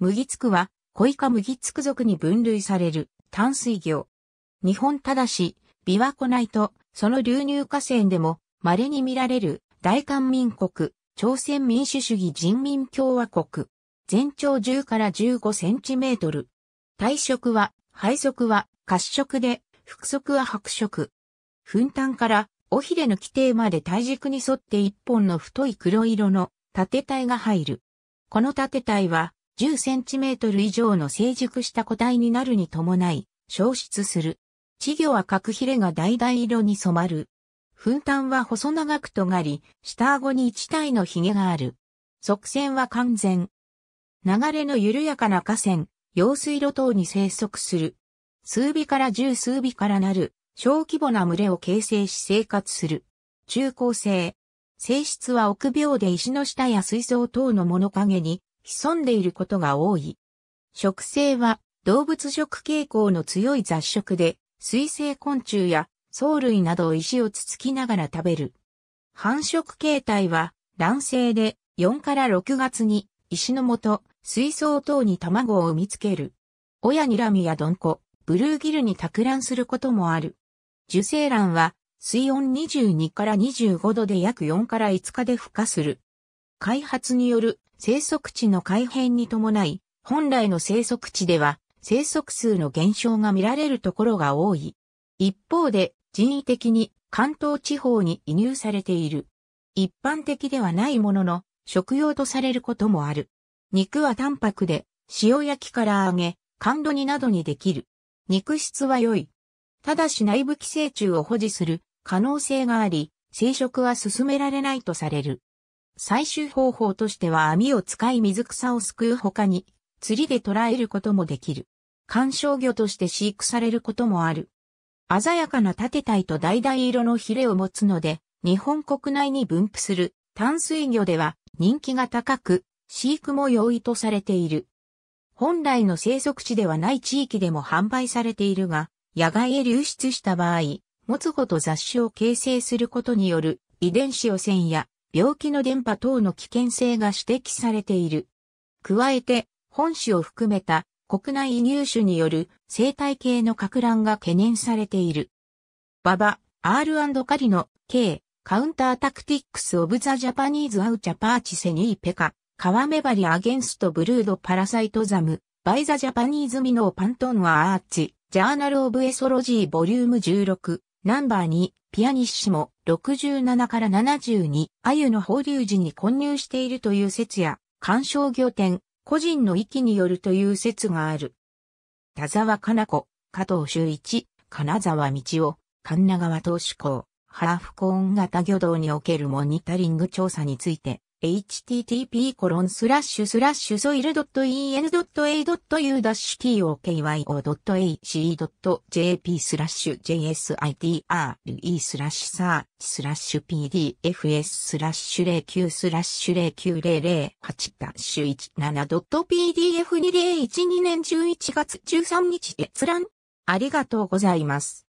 麦つくは、小イカ麦つく属に分類される淡水魚。日本ただし、琵琶湖内と、その流入河川でも、稀に見られる大韓民国、朝鮮民主主義人民共和国。全長10から15センチメートル。体色は、配色は、褐色で、腹足は白色。粉炭から、尾ひれの規定まで体軸に沿って一本の太い黒色の縦体が入る。この縦体は、10センチメートル以上の成熟した個体になるに伴い、消失する。稚魚は角ヒレが橙色に染まる。粉炭は細長く尖り、下顎に一体のヒゲがある。側線は完全。流れの緩やかな河川、用水路等に生息する。数尾から十数尾からなる、小規模な群れを形成し生活する。中高生。性質は臆病で石の下や水槽等の物陰に潜んでいることが多い。食生は動物食傾向の強い雑食で、水生昆虫や藻類などを石をつつきながら食べる。繁殖形態は卵生で4から6月に石のもと、水槽等に卵を産みつける。親にラミやドンコ、ブルーギルに託卵することもある。受精卵は水温22から25度で約4から5日で孵化する。開発による生息地の改変に伴い、本来の生息地では生息数の減少が見られるところが多い。一方で人為的に関東地方に移入されている。一般的ではないものの食用とされることもある。肉は淡白で塩焼きから揚げ、甘露煮などにできる。肉質は良い。ただし内部寄生虫を保持する可能性があり、生殖は進められないとされる。最終方法としては網を使い水草をすくう他に、釣りで捕らえることもできる。観賞魚として飼育されることもある。鮮やかな縦体と橙色のヒレを持つので、日本国内に分布する淡水魚では人気が高く、飼育も容易とされている。本来の生息地ではない地域でも販売されているが、野外へ流出した場合、持つごと雑種を形成することによる遺伝子汚染や病気の電波等の危険性が指摘されている。加えて、本種を含めた国内入手による生態系の拡乱が懸念されている。ババ、R& カリノ、K、カウンタータクティックスオブザジャパニーズアウチャパーチセニーペカ、カワメバリアゲンストブルードパラサイトザム、バイザジャパニーズミノーパントンワアーチ、ジャーナルオブエソロジーボリューム16、ナンバー2、ピアニッシモ、67から72、鮎の放流時に混入しているという説や、干賞業店、個人の域によるという説がある。田沢かな子、加藤修一、金沢道夫、神奈川投手校、ハーフコーン型魚道におけるモニタリング調査について、http コロンスラッシュスラッシュソイル .en.a.u-tokyo.ac.jp スラッシュ jsitre スラッシュサーチスラッシュ pdfs スラッシュ09スラッシュ09008ダッシュ 17.pdf2012 年11月13日閲覧ありがとうございます。